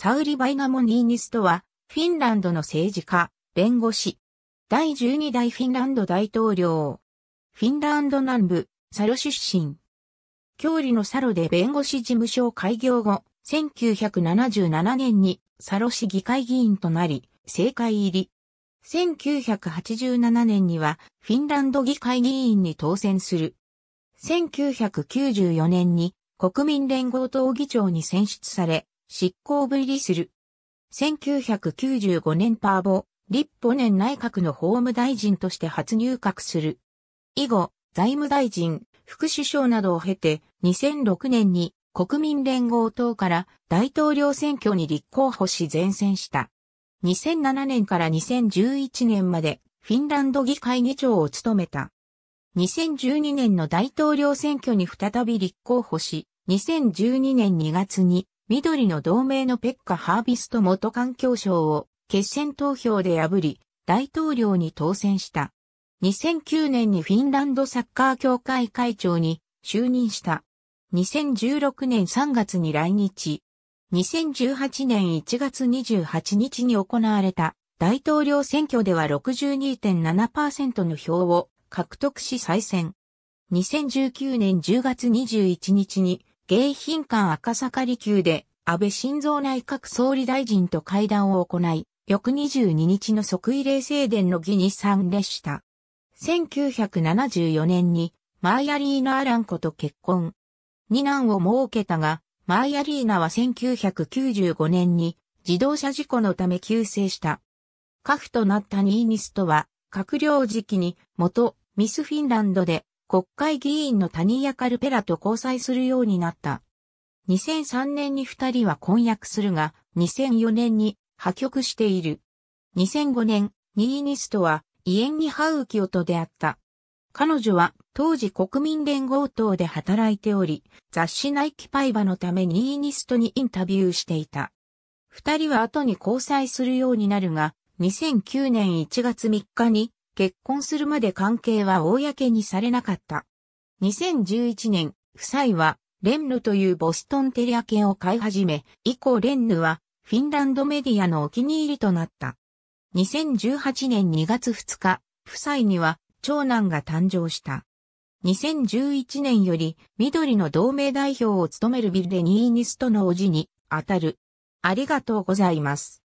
サウリ・バイナモニーニストは、フィンランドの政治家、弁護士、第12代フィンランド大統領、フィンランド南部、サロ出身。郷里のサロで弁護士事務所を開業後、1977年にサロ市議会議員となり、政界入り。1987年にはフィンランド議会議員に当選する。1994年に国民連合党議長に選出され、執行部入りする。1995年パーボ、立法年内閣の法務大臣として初入閣する。以後、財務大臣、副首相などを経て、2006年に国民連合党から大統領選挙に立候補し前線した。2007年から2011年までフィンランド議会議長を務めた。2012年の大統領選挙に再び立候補し、2012年2月に緑の同盟のペッカ・ハービスト元環境省を決選投票で破り、大統領に当選した。2009年にフィンランドサッカー協会会長に就任した。2016年3月に来日。2018年1月28日に行われた大統領選挙では62.7%の票を獲得し再選。2019年10月21日に迎賓館赤坂離宮で安倍晋三内閣総理大臣と会談を行い、翌22日の即位礼正殿の儀に参列した。1974年にマイアリーナ・アランコと結婚。二男を設けたが、マイアリーナは1995年に自動車事故のため急逝した。家父となったニーニストは、閣僚時期に元ミスフィンランドで国会議員のタニヤ・カルペラと交際するようになった。2003年に二人は婚約するが、2004年に破局している。2005年、ニーニストはイエンニ・ハウキオと出会った。彼女は当時国民連合党で働いており、雑誌ナイキパイバのためニーニストにインタビューしていた。二人は後に交際するようになるが、2009年1月3日に結婚するまで関係は公にされなかった。2011年、夫妻は、レンヌというボストンテリア犬を飼い始め、以降レンヌは、フィンランドメディアのお気に入りとなった。2018年2月2日、夫妻には、長男が誕生した。2011年より、緑の同盟代表を務めるビルデニーニストのおじに、あたる。ありがとうございます。